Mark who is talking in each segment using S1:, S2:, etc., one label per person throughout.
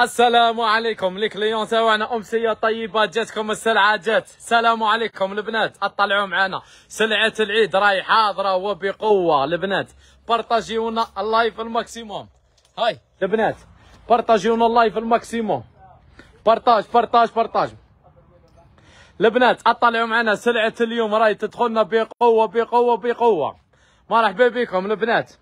S1: السلام عليكم كليون تاعنا امسيه طيبه جاتكم السلعه جات السلام عليكم البنات اطلعوا معنا سلعه العيد راهي حاضره وبقوه البنات بارطاجيونا اللايف الماكسيموم هاي البنات بارطاجيونا اللايف الماكسيموم بارطاج بارطاج بارطاج البنات اطلعوا معنا سلعه اليوم راهي تدخلنا بقوه بقوه بقوه مرحبا بكم البنات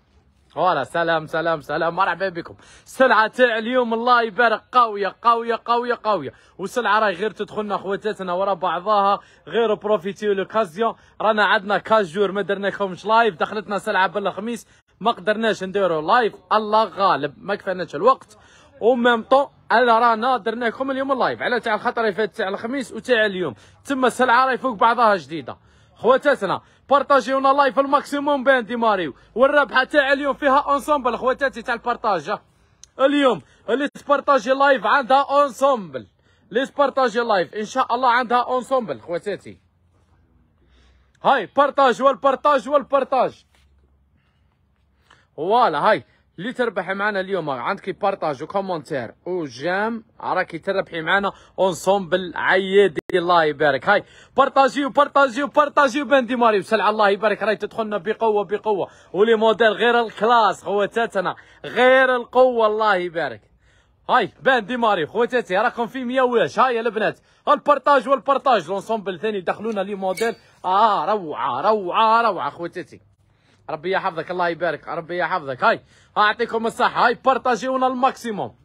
S1: ولا سلام سلام سلام مرحبا بكم السلعه تاع اليوم الله يبارك قويه قويه قويه قويه وسلعة راهي غير تدخلنا خواتاتنا ورا بعضها غير بروفيتي لوكازيون رانا عندنا كاجور ما درناكمش لايف دخلتنا سلعه بالخميس ما قدرناش نديرو لايف الله غالب ما كفاناش الوقت وميم طون انا رانا درنا لكم اليوم اللايف على تاع الخطر فات تاع الخميس وتاع اليوم تما السلعه راهي فوق بعضها جديده خواتاتنا بارطاجيونا لايف الماكسيموم بان ماريو والربحة تاع اليوم فيها اونسومبل خواتاتي تاع البارطاج اليوم اللي تبارطاجي لايف عندها اونسومبل اللي تبارطاجي لايف ان شاء الله عندها اونسومبل خواتاتي هاي بارطاج والبارطاج والبارطاج فوالا هاي اللي تربحي معنا اليوم عندك بارطاج وكومونتير وجام راكي تربحي معنا اونسومبل عيدي الله يبارك هاي بارطاجيو بارطاجيو بارطاجيو بندي ماريو سلع الله يبارك راهي تدخلنا بقوه بقوه ولي موديل غير الكلاس خواتاتنا غير القوه الله يبارك هاي دي ماريو خواتاتي راكم في 100 واش هاي البنات البارطاج والبارطاج لونسومبل ثاني دخلونا لي موديل اه روعه روعه روعه خواتاتي ربي يحفظك الله يبارك ربي يحفظك هاي اعطيكم الصحه هاي بارطاجيونا الماكسيموم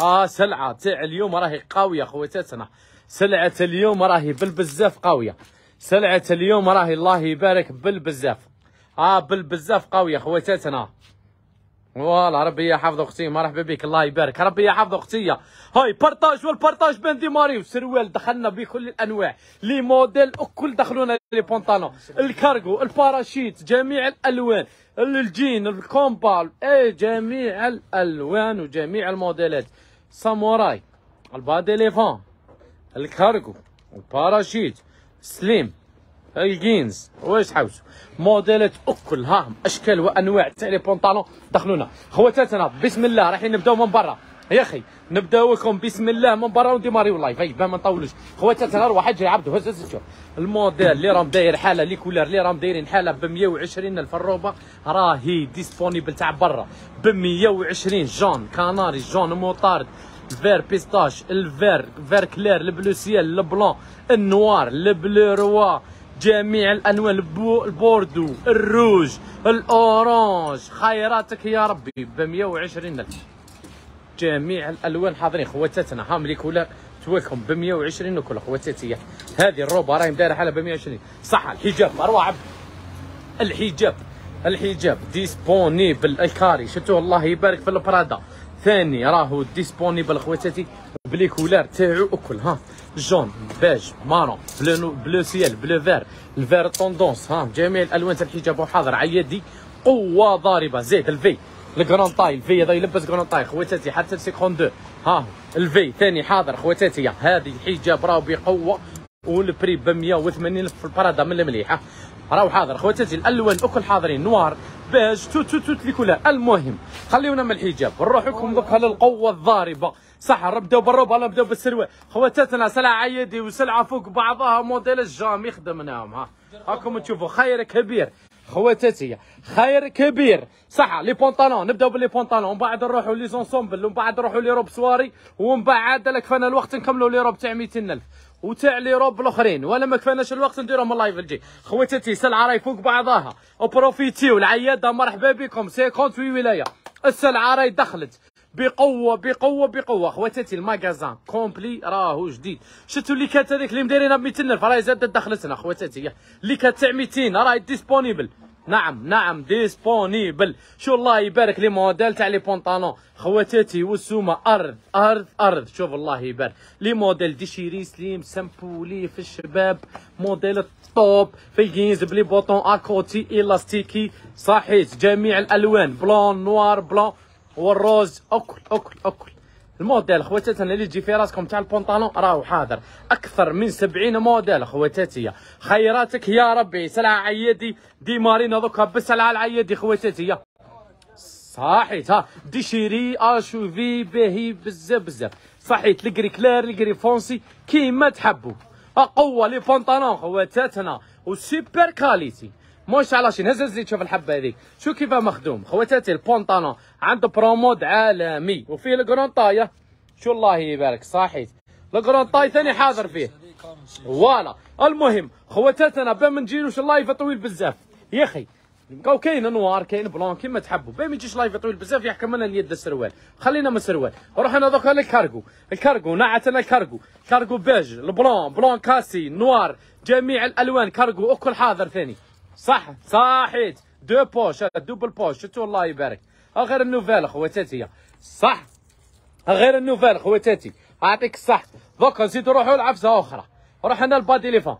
S1: اه سلعه تاع اليوم راهي قويه خواتاتنا سلعه اليوم راهي بالبزاف قويه سلعه اليوم راهي الله يبارك بالبزاف اه بالبزاف قويه خواتاتنا فوالا ربي يحفظ اختي مرحبا بك الله يبارك ربي يحفظ اختي هاي بارطاج والبارطاج بين ماريو سروال دخلنا بكل الانواع لي موديل الكل دخلونا لي بونطالون الكارغو الباراشيت جميع الالوان الجين الكومبال اي جميع الالوان وجميع الموديلات ساموراي البادي ليفون الكارغو الباراشيت سليم الجينز واش حوسوا موديلات اكل ها اشكال وانواع تاع لي بونطالون دخلونا خواتاتنا بسم الله رايحين نبداو من برا يا اخي نبداو لكم بسم الله من برا ونديماريو اللايف اي ما نطولوش خواتاتنا روح اجري عبد هز شوف الموديل اللي راهم داير حاله لي كولر اللي راهم دايرين حاله ب 120 الف الروبه راهي ديسبونيبل تاع برا ب 120 جون كاناري جون موطارد الفير بيستاش الفير فير كلير البلو سيال البلون النوار البلو روا جميع الالوان البو البوردو الروج الاورانج خيراتك يا ربي ب 120 الف جميع الالوان حاضرين خواتاتنا هاملي كولر تواكم ب 120 وكل خواتاتي هذه الروبه راهي دايره حالها ب 120 صح الحجاب اروع الحجاب الحجاب ديسبونيبل الكاري شفتوه الله يبارك في البرادا ثاني راهو ديسبونيبل خواتاتي بلي كولار تاعو اكل ها جون بيج مارون بلو بلو سيال بلو فير الفير طوندونس ها جميع الالوان تاع الحجاب وحاضر على يدي قوه ضاربه زيد الفي الكرون طاي الفي هذا يلبس كرون طاي خواتاتي حتى دو ها الفي ثاني حاضر خواتاتي هذه حجاب راهو بقوه والبري ب 180 الف في البرادا من المليحه راهو حاضر خواتاتي الالوان اكل حاضرين نوار بيج توت توت توت لي المهم خليونا من الحجاب نروحكم دوكا للقوه الضاربه صح بداو بالروب ولا بداو بالسروه خواتاتنا سلعه عيدي وسلعه فوق بعضها موديل الجام يخدمناهم ها هاكم تشوفوا خير كبير خواتاتي خير كبير صح لي بونطالون نبداو باللي بونطالون ومن بعد نروحوا لي زونسومبل ومن بعد نروحوا لي روب سواري ومن بعد لك فانا الوقت نكملوا لي روب تاع 200000 وتاع لي روب الاخرين ولا ما كفاناش الوقت نديرهم اللايف الجي خواتاتي سلعه راهي فوق بعضها وبروفيتيو العياده مرحبا بكم 58 ولايه السلعه راهي دخلت بقوه بقوه بقوه خواتاتي الماغازان كومبلي راهو جديد شفتوا اللي كانت هذيك اللي مدايرينها ب 200 الف راهي زادت دخلتنا خواتاتي اللي كانت تاع 200 راهي ديسبونيبل نعم نعم ديسبونيبل شو الله يبارك لي موديل تاع لي بونطالون خواتاتي والسومه ارض ارض ارض شوف الله يبارك لي موديل ديشيري سليم سامبولي في الشباب موديل الطوب جينز بلي بوطون اكوتي الاستيكي صحيت جميع الالوان بلون نوار بلون هو الروز اكل اكل اكل الموديل خواتاتنا اللي تجي في راسكم تاع البونطالون راهو حاضر اكثر من 70 موديل خواتاتي خيراتك يا ربي سلعه عيادي دي مارينا دوكا بسلعه العيادي خواتاتي صحيت ها ديشيري اشوفي باهي بزاف بزاف صحيت الكري كلير الكري فونسي كيما تحبوا اقوى لي بونطالون خواتاتنا وسوبر كاليتي ما شاء الله شي نزل الزيت شوف الحبه هذيك شو كيفاه مخدوم خواتاتي البونطانون عنده برومود عالمي وفيه الكرونطايه شو الله يبارك صحيت الكرونطاي ثاني حاضر فيه فوالا المهم خواتاتنا بان ما نجيروش اللايف طويل بزاف يا اخي بقاو كاين انوار كاين بلون كيما تحبوا باهي ما يجيش لايف طويل بزاف يحكم لنا اليد السروال خلينا من السروال روح انا دوكا للكارغو الكارغو نعتنا الكارغو كارغو بيج البلون بلون كاسي نوار جميع الالوان كارغو وكل حاضر ثاني صح صحيت دو بوش دوبل بوش شتو الله يبارك غير النوفال خواتاتي هي صح غير النوفال خواتاتي اعطيك الصح دوكا نزيدو نروحو لعفزه اخرى روح انا البادي ليفون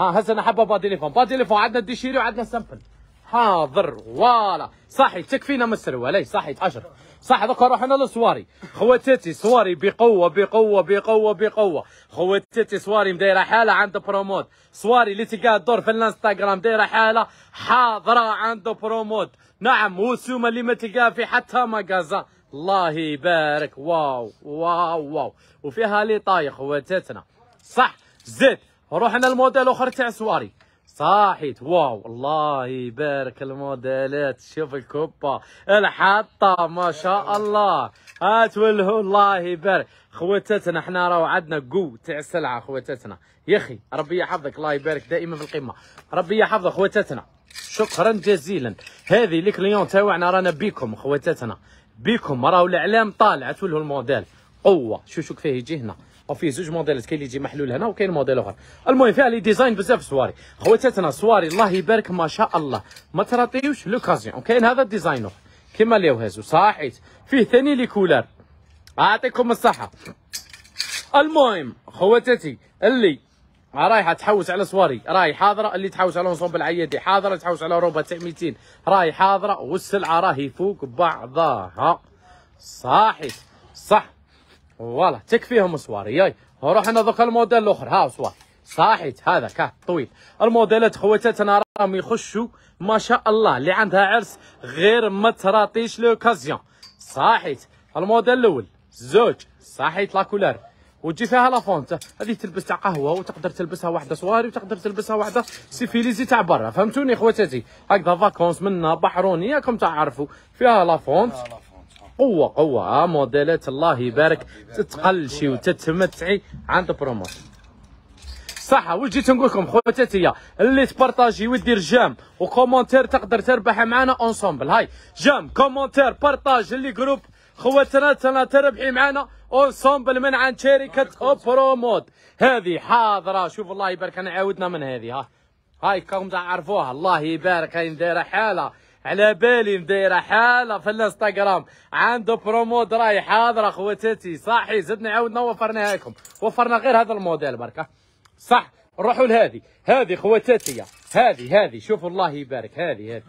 S1: ها هسه انا حابه بادي ليفون بادي ليفون عندنا ديشيري وعندنا سامبل حاضر فوالا صحيت تكفينا من السروال اي صحيت 10 صح دوكا روحنا لسواري خواتاتي سواري بقوه بقوه بقوه بقوه خواتاتي سواري مدايره حاله عند بروموت سواري اللي تلقاه الدور في الانستغرام دايره حاله حاضره عند بروموت نعم وسوما اللي ما تلقاها في حتى مقازا الله يبارك واو واو واو وفيها لي طايخ خواتاتنا صح زيد روحنا الموديل اخر تاع سواري صاحيت واو الله يبارك الموديلات شوف الكوبا الحطه ما شاء الله هات والهو الله يبارك خوتتنا حنا راهو عندنا قو تاع السلعه خوتتنا يا اخي ربي يحفظك الله يبارك دائما في القمه ربي يحفظك خوتتنا شكرا جزيلا هذه لي كليون تاعنا رانا بيكم خوتتنا بيكم راهو الاعلام طالع تولهو الموديل قوه شو شوك فيه يجي هنا وفيه زوج موديلات كاين اللي يجي محلول هنا وكاين موديل اخر المهم فيها لي ديزاين بزاف سواري خواتاتنا سواري الله يبارك ما شاء الله ما تراطيوش لوكازيون كاين هذا الديزاين اخر كيما اللي هازو صحيت فيه ثاني لي كولار اعطيكم الصحه المهم خواتاتي اللي رايحه تحوس على سواري راهي حاضره اللي تحوس على نصوب عيادي حاضره تحوس على روبا تاع 200 راهي حاضره والسلعه راهي فوق بعضها صحيت صح فوالا تكفيهم صواري ياي روح انا ذاك الموديل الاخر ها صوار صاحيت هذا كاه طويل الموديلات خواتاتنا راهم يخشوا ما شاء الله اللي عندها عرس غير ما تراطيش لوكازيون صاحيت الموديل الاول زوج صاحيت لاكولار وتجي فيها لافونت هذه تلبس تاع قهوه وتقدر تلبسها واحده صواري وتقدر تلبسها واحده سيفيليزي تاع برا فهمتوني خواتاتي هكذا فاكونس منا بحرونيه كم تعرفوا فيها لافونت قوه قوه ها موديلات الله يبارك تتقلشي وتتمتعي عند بروموشن صح واش جيت نقول لكم خواتاتي اللي تبارطاجي ودير جام وكومونتير تقدر تربح معنا اونسومبل هاي جام كومونتير بارطاج اللي جروب خواتنا تنا تربحي معنا اونسومبل من عند شركه اوبرومود هذه حاضره شوف الله يبارك انا عاودنا من هذه ها هاي كم تعرفوها الله يبارك هاي نديرها حاله على بالي مدايره حاله في الانستغرام عنده برومود راي حاضره خواتاتي صاحي زدنا عاودنا وفرناها لكم وفرنا غير هذا الموديل بركه صح نروحوا لهذه هذه خواتاتي هذه هذه شوف الله يبارك هذه هذه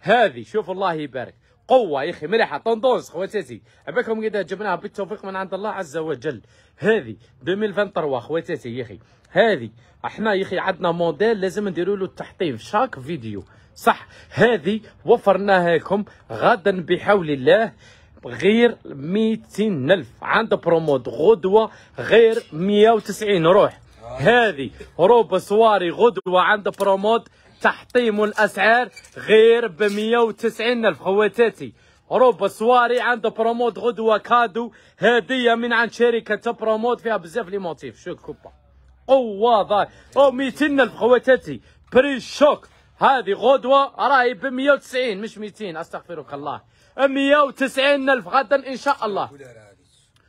S1: هذه شوف الله يبارك قوة يا اخي مليحة طندوز خواتاتي عباكم قد جبناها بالتوفيق من عند الله عز وجل هذه 2023 خواتاتي يا اخي هذه احنا يا اخي عندنا موديل لازم نديروا له التحطيم في شاك فيديو صح هذه وفرناها لكم غدا بحول الله غير 200 ألف عند برومود غدوة غير 190 روح هذه روب سواري غدوة عند برومود تحطيم الأسعار غير ب 190 ألف خواتاتي روب سواري عند برومود غدوة كادو هدية من عند شركة برومود فيها بزاف لي موتيف شوك كوبا قوة ضاي او 200 ألف خواتاتي بري شوك هذه غدوه راهي ب 190 مش 200 استغفرك الله 190 الف غدا ان شاء الله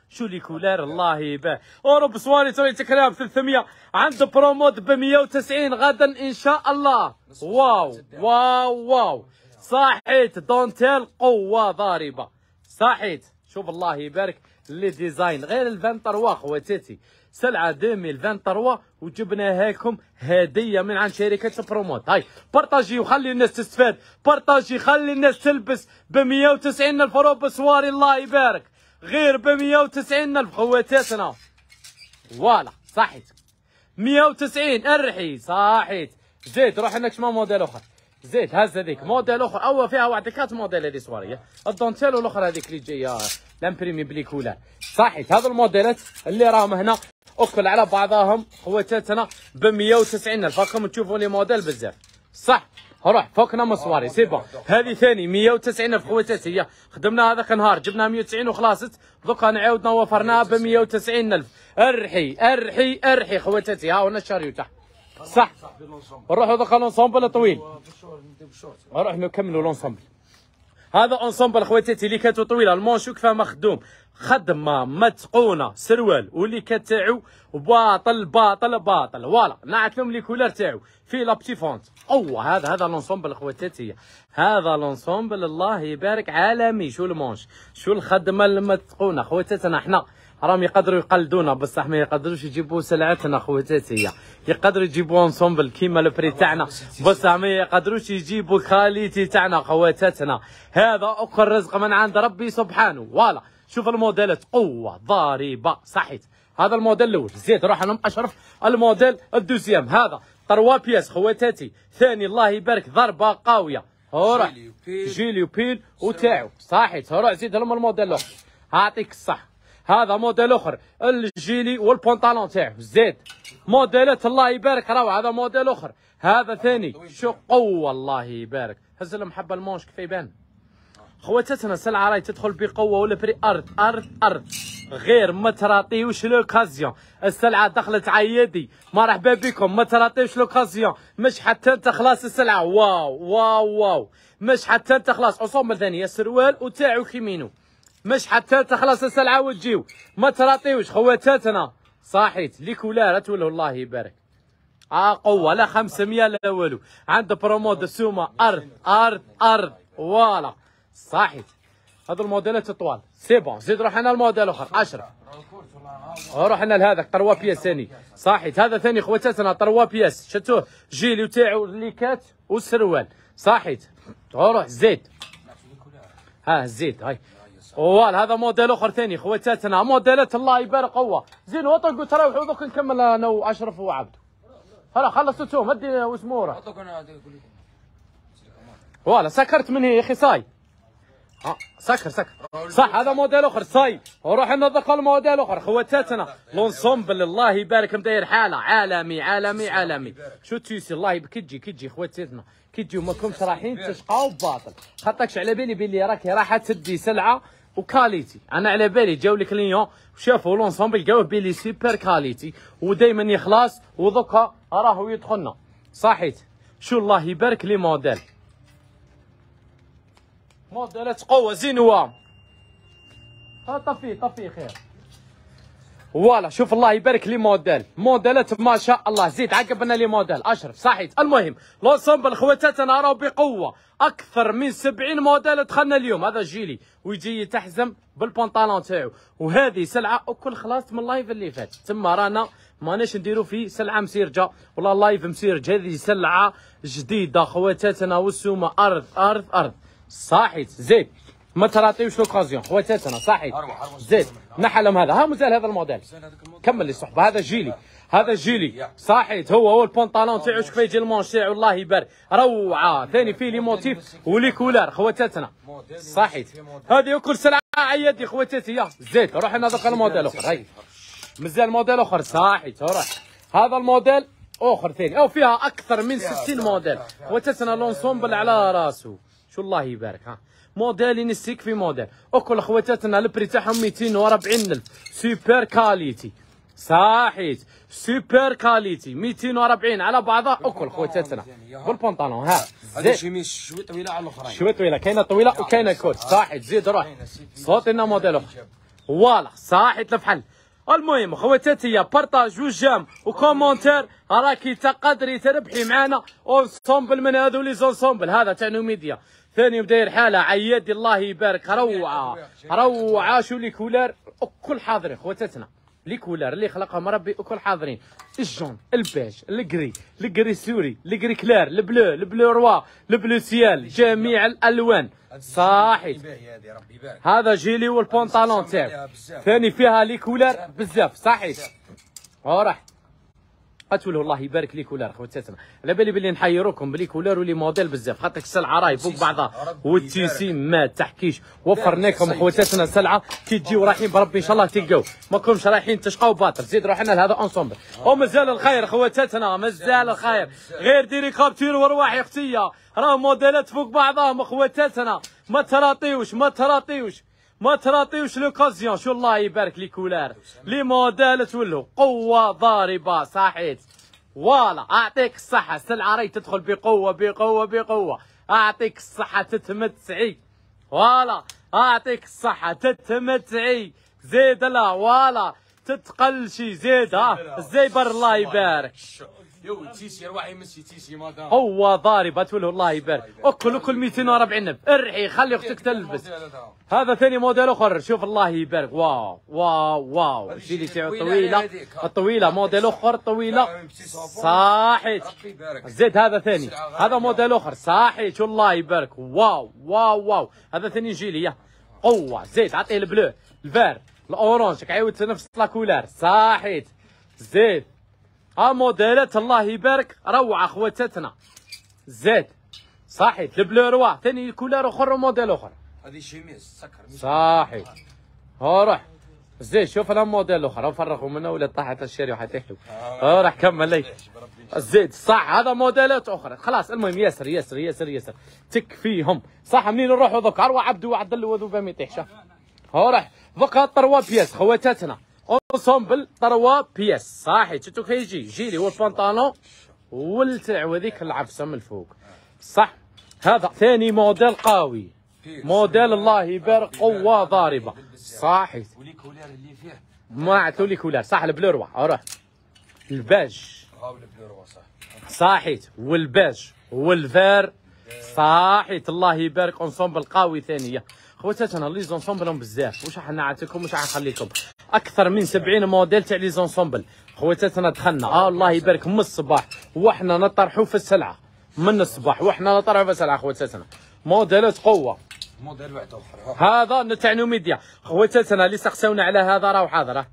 S1: شو لي كولار الله يباه اوروب سواري تولي تكريها ب 300 عنده برومود ب 190 غدا ان شاء الله واو واو واو صحيت دونتيل قوه ضاربه صحيت شوف الله يبارك لي ديزاين غير الفانتر 23 سلعه 2023 وجبناها لكم هديه من عند شركه بروموت هاي بارطاجي وخلي الناس تستفاد بارطاجي خلي الناس تلبس ب 190 الف روب سواري الله يبارك غير ب 190 الف خواتاتنا فوالا صحيت 190 الرحي صحيت زيد روح عندك شمال موديل اخر زيد هز هذيك موديل اخر او فيها واحد كات موديل هذه سواريه الدونتيل والاخرى هذيك اللي جايه لامبريمي بليكولا صحيت هذو الموديلات اللي راهم هنا اكل على بعضهم خواتاتنا ب 190 الف راكم تشوفوا لي موديل بزاف صح روح فوقنا مصواري سي بون هذه ثاني 190 الف خواتات هي خدمنا هذاك النهار جبنا 190 وخلاصت دوكا نعاودنا وفرناها ب 190 الف ارحي ارحي ارحي خواتاتي ها هنا تحت صح نروحوا دوكا لونسومبل طويل نروح نكملوا لونسومبل هذا اونسومبل خواتاتي اللي طويله المونشو كيفاه مخدوم خدوم خدمه متقونه سروال واللي تاعو باطل باطل باطل فوالا نعت لهم لي كولار تاعو في لا بتي فونت او هذا هذا لونسومبل خواتاتي هذا لونسومبل الله يبارك عالمي شو المونش شو الخدمه المتقونه خواتاتنا حنا راهم يقدروا يقلدونا بصح ما يقدروش يجيبوا سلعتنا خواتاتي يقدروا يجيبوا انصومبل كيما البري تاعنا بصح ما يقدروش يجيبوا الكاليتي تاعنا خواتاتنا هذا اخر رزق من عند ربي سبحانه فوالا شوف الموديلات قوه ضاربه صحيت هذا الموديل الاول زيد روح انا اشرف الموديل الدوزيام هذا تروا بياس خواتاتي ثاني الله يبارك ضربه قاويه هورا جيلي وبيل وتاعو صحيت روح زيد لهم الموديل الاخر اعطيك الصح هذا موديل اخر الجيلي والبونطالون تاعو زيد موديلات الله يبارك راهو هذا موديل اخر هذا ثاني شو قوه الله يبارك هز لهم حبه المونش كيف يبان خواتاتنا السلعه راهي تدخل بقوه ولا بري ارض ارض ارض غير ما تراطيوش لوكازيون السلعه دخلت عيادي مرحبا بكم ما تراطيوش لوكازيون مش حتى انت خلاص السلعه واو واو واو مش حتى انت خلاص ثاني ثانيه سروال وتاعو كيمينو مش حتى تخلص السلعه وتجيو ما تراطيوش خواتاتنا صحيت ليك ولا راه الله يبارك اه قوه لا 500 لا والو عند برومو دسومه ارض ارض ارض فوالا صحيت هذا الموديلات طوال سي بون زيد روح انا الموديل اخر 10 روح انا لهذاك طروا بياس ثاني صحيت هذا ثاني خواتاتنا طروا بياس شفتوه جيلي تاعو كات والسروال صحيت روح زيد ها زيد هاي وال هذا موديل اخر ثاني خواتاتنا موديلات الله يبارك هو زين وطقوا ترى دوك نكمل انا واشرف وعبده هلا خلصتوهم هدي وسموره وال سكرت من يا اخي صاي آه، سكر سكر صح هذا موديل اخر صاي وروح نذكر الموديل اخر خواتاتنا لونسومبل الله يبارك مداير حاله عالمي عالمي عالمي شو تيسي الله يبارك كتجي كتجي خواتاتنا كتجي وما كنتش رايحين تشقاو بباطل خاطركش على بالي بلي راكي راح تدي سلعه وكاليتي انا على بالي جاو لي كليون شافوا لونسومبل لقاوه بلي سوبر كاليتي ودائما يخلص ودوكا راهو يدخلنا صحيت شو الله يبارك لي موديل موديلات قوه زينوا ها طفي طفي خير فوالا شوف الله يبارك لي موديل موديلات ما شاء الله زيد عقبنا لي موديل اشرف صحيت المهم لونسومبل خواتات انا راه بقوه اكثر من 70 موديل دخلنا اليوم هذا جيلي ويجي يتحزم بالبونطالون تاعو وهذه سلعه وكل خلاص من اللايف اللي فات تما رانا ماناش نديرو في سلعه مسيرجه ولا لايف مسيرج هذه سلعه جديده خواتاتنا والسومه ارض ارض ارض صحيت زيد ما تراطيوش لوكازيون خواتاتنا صحيح زيد نحلم هذا ها مازال هذا الموديل كمل لي الصحبه هذا جيلي هذا جيلي صحيت هو هو البنطلون تاعو شوف يجي المونش تاعو الله يبارك روعه ثاني فيه لي موتيف ولي كولار خواتاتنا صحيت هذه كل سلعه عيادي خواتاتي يا زيد روح نذوق الموديل اخر هاي مازال موديل اخر صحيت روح هذا الموديل اخر ثاني او فيها اكثر من 60 موديل خواتاتنا لونسومبل على راسه شو الله يبارك ها موديل ينسيك في موديل وكل خواتاتنا البري تاعهم 240 الف سوبر كاليتي صحيت سوبر كاليتي 240 على بعضها اكل خواتاتنا بالبنطلون ها هذا شميس شوي طويله على الاخرين شوي طويله كاينه طويله وكاينه كوت صحيت زيد روح لنا موديل اخر فوالا صحيت الفحل المهم خواتاتي يا بارطاج وجام وكومونتير راكي تقدري تربحي معنا اونسومبل من هذو لي زونسومبل هذا تاع نوميديا ثاني مداير حاله عيادي الله يبارك روعه روعه شو لي كولار كل حاضرين خواتاتنا لي كولار اللي خلقهم ربي وكل حاضرين الجون البيج الكري الكري سوري الكري كلار البلو البلو روا البلو سيال جميع الالوان صاحي هذا جيلي والبونطالون تاعو ثاني فيها لي كولار بزاف صحيح وراح له الله يبارك لي كولار تسمع على بالي بلي نحيروكم بلي كولار ولي موديل بزاف خاطرك السلعه راهي فوق بعضها والتيسي ما تحكيش وفرناكم خواتاتنا سلعه كي تجيو رايحين بربي ان شاء الله تلقاو ما كونش رايحين تشقاو باطل زيد روحنا لهذا اونسومبل ومازال الخير خواتاتنا مازال الخير غير ديري كابتير يا اختي راه موديلات فوق بعضهم خواتاتنا ما تراطيوش ما تراطيوش ما تراطيوش لوكازيون شو الله يبارك ليك كولار لي موديل تولو قوه ضاربه صحيت فوالا اعطيك الصحه السلعه راهي تدخل بقوه بقوه بقوه اعطيك الصحه تتمتعي فوالا اعطيك الصحه تتمتعي زيد لا فوالا تتقلشي زيد ها آه، الزيبر الله يبارك يو تيسي روحي يمشي تيسي مدام هو ضاربة له الله يبارك اكل اكل 240 نب ارحي خلي اختك تلبس هذا ثاني موديل اخر شوف الله يبارك واو واو واو جيلي تاعو طويلة الطويلة موديل اخر طويلة صاحيت زيد هذا ثاني هذا موديل اخر صاحيت والله يبارك واو واو واو هذا ثاني جيلي قوة زيد عطيه البلو الفير الاورانج عاود نفس لاكولار صاحيت زيد ها موديلات الله يبارك روعه خواتاتنا زاد صحيح البلوروا ثاني كولار اخر وموديل اخر هذه شيميز سكر صاحي ها روح زيد شوف انا موديل اخر افرغوا منها ولا طاحت الشاري الشارع وحتحلو آه، ها روح كمل لي زيد صح هذا موديلات اخرى خلاص المهم ياسر ياسر ياسر ياسر تكفيهم صح منين نروحوا دوك اروع عبدو وعبد الله وذوبه ما يطيحش ها روح دوك الطروا بياس خواتاتنا اونسومبل طروا بياس صاحي شفتو كيف يجي يجي لي هو البنطالون والتعوى هذيك العفسه من الفوق صح هذا ثاني موديل قوي موديل الله يبارك قوه ضاربه صاحي ما اللي فيه كولار صح البلوروا راه الباج صاحيت والباج والفار صاحيت الله يبارك اونسومبل قوي ثانيه خواتاتنا لي زونسومبلهم بزاف واش راح نعطيكم واش راح نخليكم اكثر من 70 موديل تاع لي زونسومبل خواتاتنا دخلنا آه الله يبارك من الصباح وحنا نطرحوا في السلعه من الصباح وحنا نطرحوا في السلعه خواتاتنا موديلات قوه موديل واحد اخر هذا تاع نوميديا خواتاتنا اللي سقساونا على هذا راهو حاضر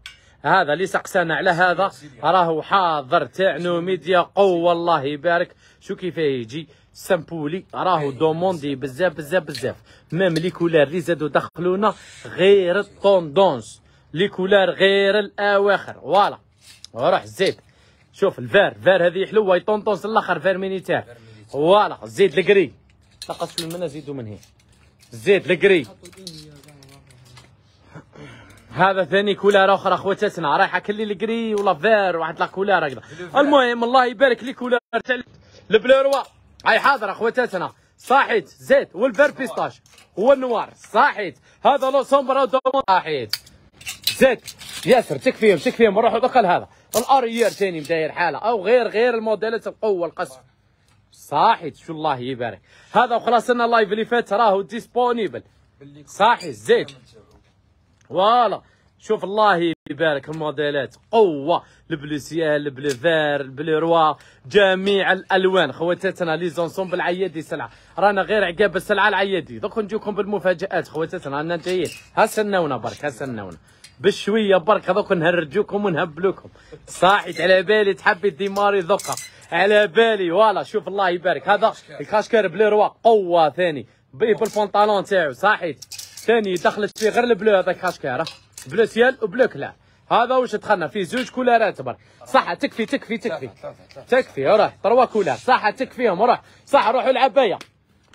S1: هذا اللي سقسانا على هذا راهو حاضر تاع نوميديا قوه الله يبارك شو كيفاه يجي سامبولي راهو إيه، دوموندي بزاف بزاف بزاف ميم لي كولار اللي زادوا دخلونا غير الطوندونس لي كولور غير الاواخر فوالا روح زيد شوف الفار فار هذه حلوه يطونطونس الاخر فار مينيتير فوالا زيد الكري نقص في المنى زيدو من هنا زيد الكري هذا ثاني كولار اخرى خواتاتنا رايحه كلي الكري ولا فار واحد لا كولار هكذا المهم الله يبارك لي كولار تاع البلوروا هاي حاضره خواتاتنا صاحيت زيد والفير بيستاش هو النوار صاحيت هذا لو سومبرا دو صاحيت زيد ياسر فيهم شك فيهم روحوا دخل هذا الاريير ثاني مداير حاله او غير غير الموديلات القوه القصف صاحي شو الله يبارك هذا وخلاصنا اللايف اللي فات راهو ديسبونيبل صاحي زيد فوالا شوف الله يبارك الموديلات قوه البلوسيال البليفير البليروا جميع الالوان خواتاتنا لي زونسون عيادي سلعه رانا غير عقاب السلعه العيادي دوك نجيكم بالمفاجات خواتاتنا رانا جايين ها سناونا برك ها سناونا بالشويه برك هذوك نهرجوكم ونهبلوكم صاحيت على بالي تحبي ديماري ذوكا على بالي فوالا شوف الله يبارك هذا الكاشكير بلي روا قوه ثاني بالبنطلون تاعو صاحيت ثاني دخلت فيه غير البلو هذاك الكاشكير بلو سيال وبلو كلا هذا واش دخلنا فيه زوج كولارات برك صح تكفي تكفي تكفي تكفي روح تروا كولار صح تكفيهم روح صح روحوا العبايه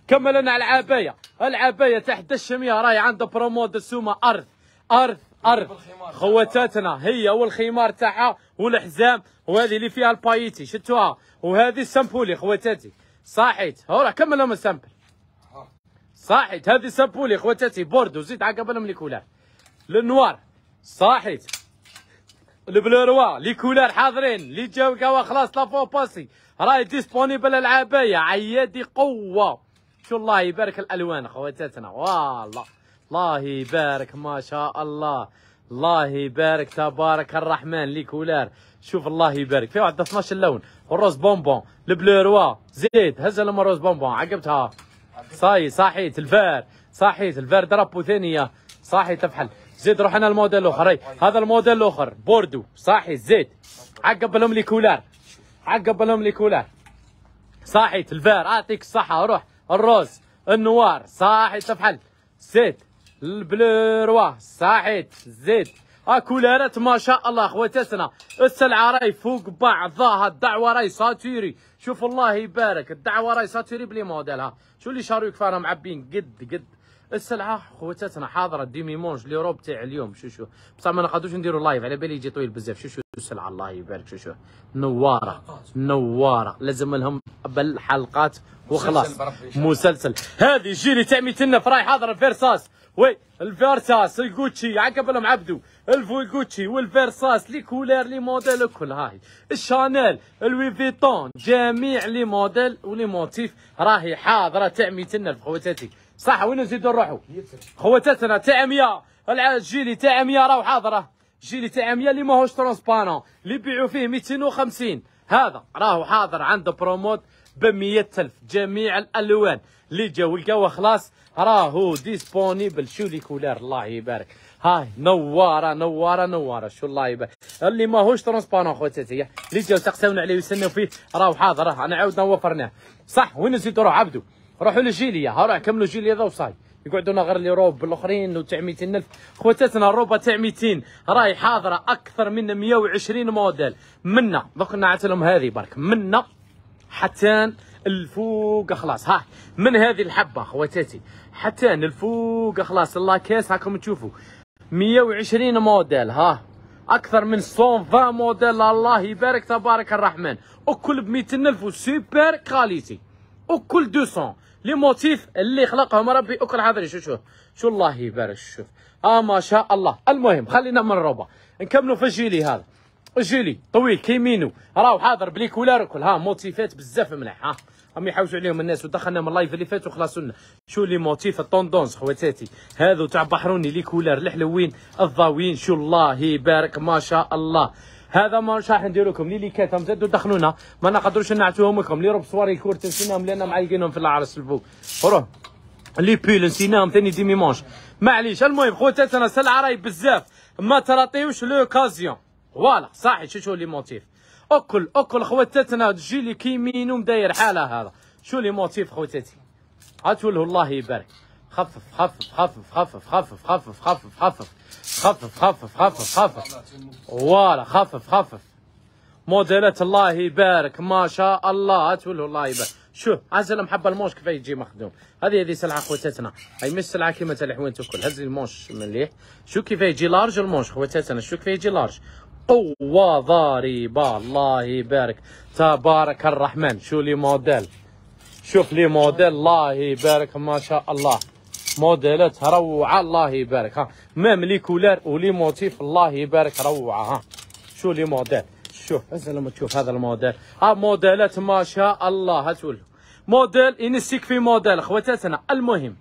S1: كمل انا العبايه العبايه تحت الشميه راهي عنده برومو دسومه ارض ارض ارض خواتاتنا هي والخمار تاعها والحزام وهذه اللي فيها البايتي شفتوها وهذه السامبولي خواتاتي صاحيت هورا كمل لهم السامبل صاحيت هذه سامبولي خواتاتي بوردو زيد عقب لهم لي كولار النوار صاحيت البلوروا لي كولار حاضرين لي جاو قهوه خلاص لافو باسي راهي ديسبونيبل العبايه عيادي قوه شو الله يبارك الالوان خواتاتنا والله الله يبارك ما شاء الله الله يبارك تبارك الرحمن لي كولار شوف الله يبارك في واحد 12 لون الروز بونبون البلو روا زيد هز لهم الروز بونبون عقبتها صاي صحيت الفار صحيت الفار درابو ثانيه صاحي تفحل زيد روح انا الموديل الاخر هذا الموديل الاخر بوردو صاحي زيد عقب لهم لي كولار عقب لهم لي كولار صاحي الفار اعطيك الصحه روح الروز النوار صاحي تفحل زيد البلوروا صحيت زيد اكولارات ما شاء الله خواتاتنا السلعه راهي فوق بعضها الدعوه راهي ساتوري شوف الله يبارك الدعوه راهي ساتوري بلي موديلها شو اللي شاروك فانا معبين قد قد السلعه خواتاتنا حاضره مونج لي روب تاع اليوم شو شو بصح ما نقدوش نديروا لايف على بالي يجي طويل بزاف شو شو السلعه الله يبارك شو شو نواره نواره لازم لهم بالحلقات وخلاص مسلسل هذه جيري تاع ميتنا فراي حاضره فيرساس وي الفيرساس الجوتشي عقبلهم عبدو الفويجوتشي والفيرساس لي كولير لي موديل الكل هاي الشانيل الوي فيتون جميع لي موديل ولي موتيف راهي حاضره تاع 200 الف خواتاتي صح وين نزيدو نروحو خواتاتنا تاع 100 الجيلي تاع 100 راهو حاضره جيلي تاع 100 اللي ماهوش ترونسبارون اللي يبيعوا فيه 250 هذا راهو حاضر عند برومود ب 100000 جميع الالوان اللي جاو لقاوه خلاص راهو ديسبونيبل شو لي كولار الله يبارك هاي نواره نواره نواره شو الله يبارك اللي ماهوش ترونسبارون خواتاتي اللي جاو تقساونا عليه ويستناو فيه راهو حاضر راه انا عاودنا وفرناه صح وين نزيدو روح عبدو روحوا للجيليه ها روح كملوا جيليا ذا وصاي يقعدونا غير لي روب الاخرين وتاع 200000 خواتاتنا الروبه تاع 200 راهي حاضره اكثر من 120 موديل منا دوك نعت لهم هذه برك منا حتى الفوق خلاص ها من هذه الحبه خواتاتي حتى الفوق خلاص كيس هاكم تشوفوا 120 موديل ها اكثر من 120 موديل الله يبارك تبارك الرحمن وكل ب 200000 سوبر كاليتي وكل 200 لي موتيف اللي خلقهم ربي وكل عذري شو شو شو الله يبارك شوف اه ما شاء الله المهم خلينا من الروبا نكملوا في الجيلي هذا جيلي طويل كيمينو راهو حاضر بلي كولار وكل ها موتيفات بزاف مليح ها راهم يحوسوا عليهم الناس ودخلنا من اللايف اللي فات وخلصونا شو لي موتيف الطوندونس خواتاتي هذو تاع بحروني لي كولار الحلوين الضاويين شو الله يبارك ما شاء الله هذا ما راح ندير لكم لي ليكات هم زادوا دخلونا ما نقدروش نعتوهم لكم لي روب سواري كورت نسيناهم لان معلقينهم في العرس الفوق روح لي بول نسيناهم ثاني ديميمونش معليش المهم خواتاتنا سلعه راهي بزاف ما تراطيوش لوكازيون فوالا صاحي شو شو لي موتيف اكل اكل خواتاتنا تجي لي كيمينو داير حالها هذا شو لي موتيف خواتاتي عاتولو الله يبارك خفف خفف خفف خفف خفف خفف خفف خفف خفف خفف خفف خفف فوالا خفف خفف موديلات الله يبارك ما شاء الله عاتولو الله يبارك شو عزل محبه المونش كيف يجي مخدوم هذه هذه سلعه خوتتنا هاي مش سلعه كيما تلحوين تاكل الكل هز المونش مليح شو كيف يجي لارج المونش خوتتنا شو كيف يجي لارج قوة ضاربة الله يبارك تبارك الرحمن شو لي موديل شوف لي موديل الله يبارك ما شاء الله موديلات روعة الله يبارك ها ميم لي كولار ولي موتيف الله يبارك روعة ها شو لي موديل شوف لما تشوف هذا الموديل ها موديلات ما شاء الله هاتولو موديل ينسيك في موديل خواتاتنا المهم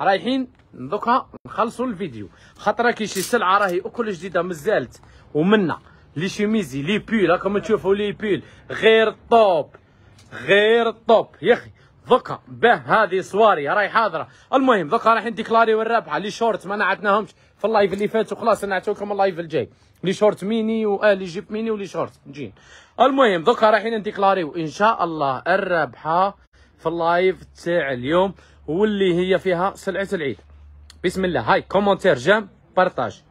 S1: رايحين دوكا نخلصوا الفيديو خاطر كي شي سلعه راهي اكل جديده مازالت ومنا لي شيميزي لي بول راكم تشوفوا لي بول غير الطوب غير الطوب يا اخي دوكا به هذه سواري راهي حاضره المهم دوكا راح نديكلاريو الرابحه لي شورت ما نعتناهمش في اللايف اللي فات وخلاص نعطيكم اللايف الجاي لي شورت ميني و لي جيب ميني ولي شورت نجي المهم دوكا رايحين نديكلاريو ان شاء الله الرابحه في اللايف تاع اليوم واللي هي فيها سلعه العيد بسم الله هاي كومونتير جام بارطاج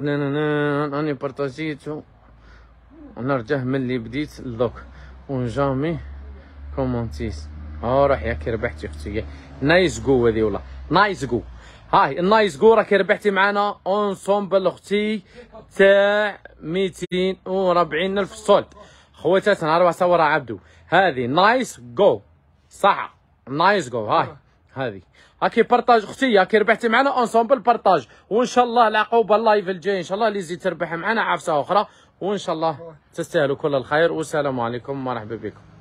S1: نانا نانا راني بارطاجيتو ونرجع من اللي بديت لدوك ونجامي كومونتيت ها راح ياك ربحتي اختي نايس جو هذه والله نايس جو هاي النايس جو راك ربحتي معنا اونسومبل اختي تاع 240 الف سولد خواتاتنا راه صور عبدو هذه نايس جو صح نايس جو هاي هذه هاكي بارطاج اختي هاكي ربحتي معنا اونسومبل بارطاج وان شاء الله العقوبه اللايف الجاي ان شاء الله اللي تزيد تربح معنا عفسه اخرى وان شاء الله تستاهلوا كل الخير والسلام عليكم ومرحبا بكم